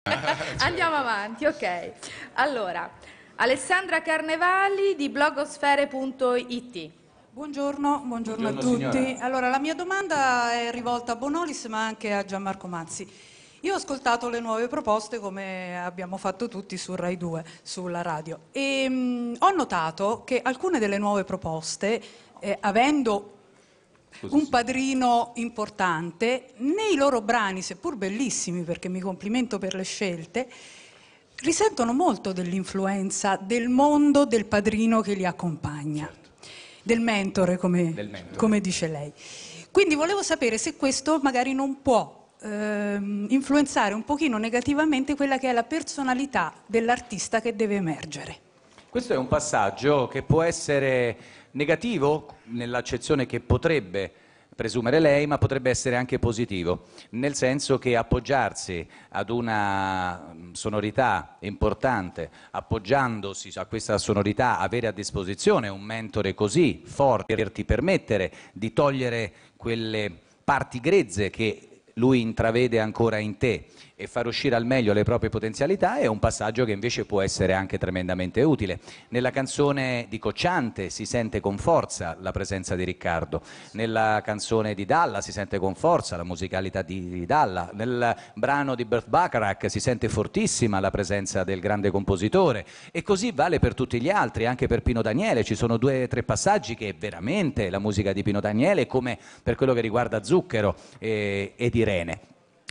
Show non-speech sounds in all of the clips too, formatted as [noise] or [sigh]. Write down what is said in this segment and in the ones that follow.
[laughs] Andiamo avanti, ok. Allora, Alessandra Carnevali di blogosfere.it. Buongiorno, buongiorno, buongiorno, a tutti. Signora. Allora, la mia domanda è rivolta a Bonolis ma anche a Gianmarco Mazzi. Io ho ascoltato le nuove proposte come abbiamo fatto tutti su Rai 2, sulla radio, e ehm, mh, ho notato che alcune delle nuove proposte, eh, avendo un padrino importante, nei loro brani, seppur bellissimi perché mi complimento per le scelte, risentono molto dell'influenza del mondo del padrino che li accompagna, certo. del mentore come, del mentore come, dice lei. Quindi volevo sapere se questo magari non può ehm, influenzare un pochino negativamente quella che è la personalità dell'artista che deve emergere. Questo è un passaggio che può essere negativo nell'accezione che potrebbe presumere lei, ma potrebbe essere anche positivo, nel senso che appoggiarsi ad una mm, sonorità importante, appoggiandosi a questa sonorità, avere a disposizione un mentore così forte per ti permettere di togliere quelle parti grezze che lui intravede ancora in te e far uscire al meglio le proprie potenzialità è un passaggio che invece può essere anche tremendamente utile. Nella canzone di Cocciante si sente con forza la presenza di Riccardo, nella canzone di Dalla si sente con forza la musicalità di Dalla, nel brano di Bert Bacharach si sente fortissima la presenza del grande compositore e così vale per tutti gli altri, anche per Pino Daniele, ci sono due o tre passaggi che veramente la musica di Pino Daniele come per quello che riguarda Zucchero eh, e, ed Irene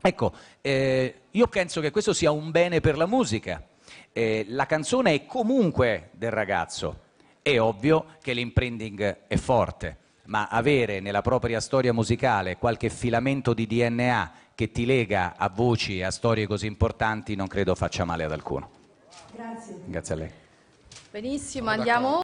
Ecco, eh, io penso che questo sia un bene per la musica. Eh, la canzone è comunque del ragazzo. È ovvio che l'imprending è forte, ma avere nella propria storia musicale qualche filamento di DNA che ti lega a voci e a storie così importanti non credo faccia male ad alcuno. Grazie. Grazie a lei. Benissimo, andiamo.